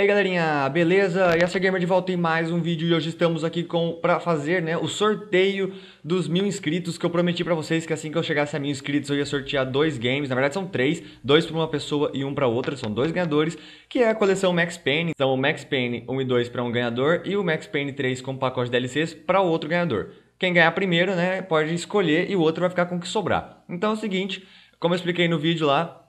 aí galerinha, beleza? E essa gamer de volta em mais um vídeo e hoje estamos aqui com para fazer né, o sorteio dos mil inscritos que eu prometi para vocês que assim que eu chegasse a mil inscritos eu ia sortear dois games, na verdade são três, dois para uma pessoa e um para outra, são dois ganhadores, que é a coleção Max Payne, então o Max Payne 1 e 2 para um ganhador e o Max Payne 3 com pacote de DLCs para outro ganhador. Quem ganhar primeiro né, pode escolher e o outro vai ficar com o que sobrar. Então é o seguinte, como eu expliquei no vídeo lá,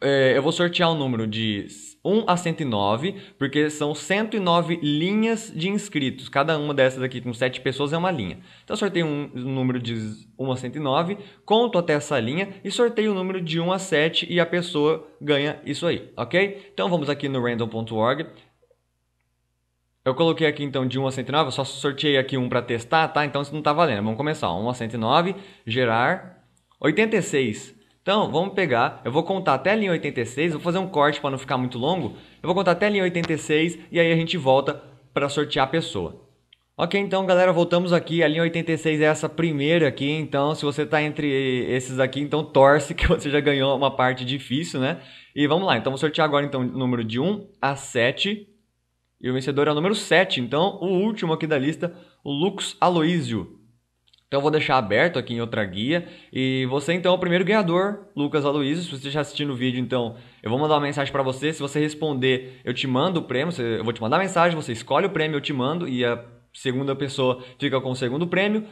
é, eu vou sortear o um número de 1 a 109, porque são 109 linhas de inscritos. Cada uma dessas aqui com 7 pessoas é uma linha. Então eu sorteio um, um número de 1 a 109, conto até essa linha e sorteio o um número de 1 a 7 e a pessoa ganha isso aí, ok? Então vamos aqui no random.org. Eu coloquei aqui então de 1 a 109, eu só sorteei aqui um para testar, tá? Então isso não tá valendo. Vamos começar. 1 a 109, gerar 86. Então, vamos pegar, eu vou contar até a linha 86, vou fazer um corte para não ficar muito longo. Eu vou contar até a linha 86 e aí a gente volta para sortear a pessoa. Ok, então galera, voltamos aqui. A linha 86 é essa primeira aqui. Então, se você está entre esses aqui, então torce que você já ganhou uma parte difícil, né? E vamos lá, então vou sortear agora então o número de 1 a 7. E o vencedor é o número 7. Então, o último aqui da lista, o Lux Aloísio. Então eu vou deixar aberto aqui em outra guia. E você então é o primeiro ganhador, Lucas Aloysio. Se você já assistindo o vídeo, então eu vou mandar uma mensagem para você. Se você responder, eu te mando o prêmio. Eu vou te mandar a mensagem, você escolhe o prêmio, eu te mando. E a segunda pessoa fica com o segundo prêmio.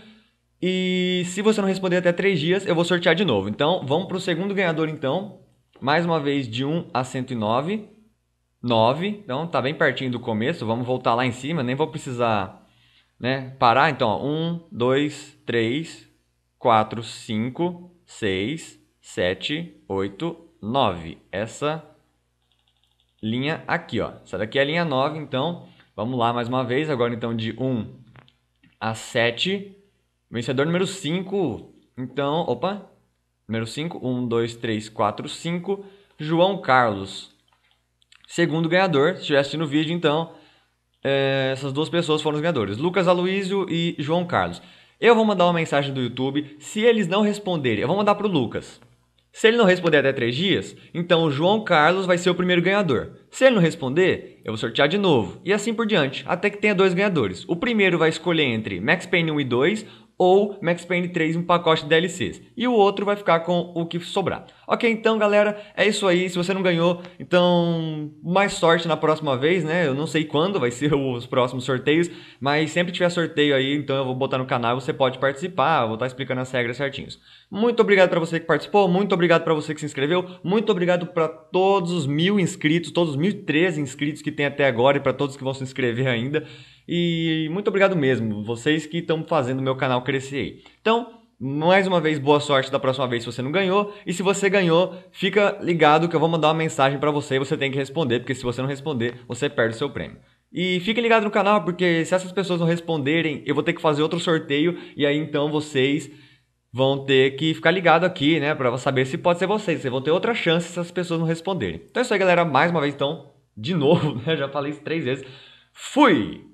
E se você não responder até três dias, eu vou sortear de novo. Então vamos para o segundo ganhador então. Mais uma vez de 1 a 109. 9. Então tá bem pertinho do começo. Vamos voltar lá em cima. Nem vou precisar né? Parar, então, ó, um, dois, três, quatro, cinco, seis, sete, oito, nove. Essa linha aqui, ó. Essa daqui é a linha 9, então, vamos lá mais uma vez. Agora, então, de 1 a 7. Vencedor número 5, então, opa, número 5, 1, 2, 3, 4, 5, João Carlos. Segundo ganhador, se estiver assistindo o vídeo, então, é, essas duas pessoas foram os ganhadores, Lucas Aloísio e João Carlos. Eu vou mandar uma mensagem do YouTube, se eles não responderem, eu vou mandar pro Lucas. Se ele não responder até três dias, então o João Carlos vai ser o primeiro ganhador. Se ele não responder, eu vou sortear de novo, e assim por diante, até que tenha dois ganhadores. O primeiro vai escolher entre Max Payne 1 e 2 ou Max Payne 3 um pacote de DLCs. E o outro vai ficar com o que sobrar. Ok, então galera, é isso aí. Se você não ganhou, então mais sorte na próxima vez, né? Eu não sei quando vai ser os próximos sorteios, mas sempre tiver sorteio aí, então eu vou botar no canal, você pode participar, vou estar tá explicando as regras certinhos. Muito obrigado para você que participou, muito obrigado para você que se inscreveu, muito obrigado para todos os mil inscritos, todos os 1.013 inscritos que tem até agora e para todos que vão se inscrever ainda. E muito obrigado mesmo, vocês que estão fazendo meu canal crescer. Então, mais uma vez, boa sorte da próxima vez se você não ganhou. E se você ganhou, fica ligado que eu vou mandar uma mensagem para você e você tem que responder, porque se você não responder, você perde o seu prêmio. E fique ligado no canal, porque se essas pessoas não responderem, eu vou ter que fazer outro sorteio e aí então vocês vão ter que ficar ligado aqui, né, para saber se pode ser vocês. Vocês vão ter outra chance se essas pessoas não responderem. Então é isso aí, galera. Mais uma vez, então, de novo, né? Já falei isso três vezes. Fui!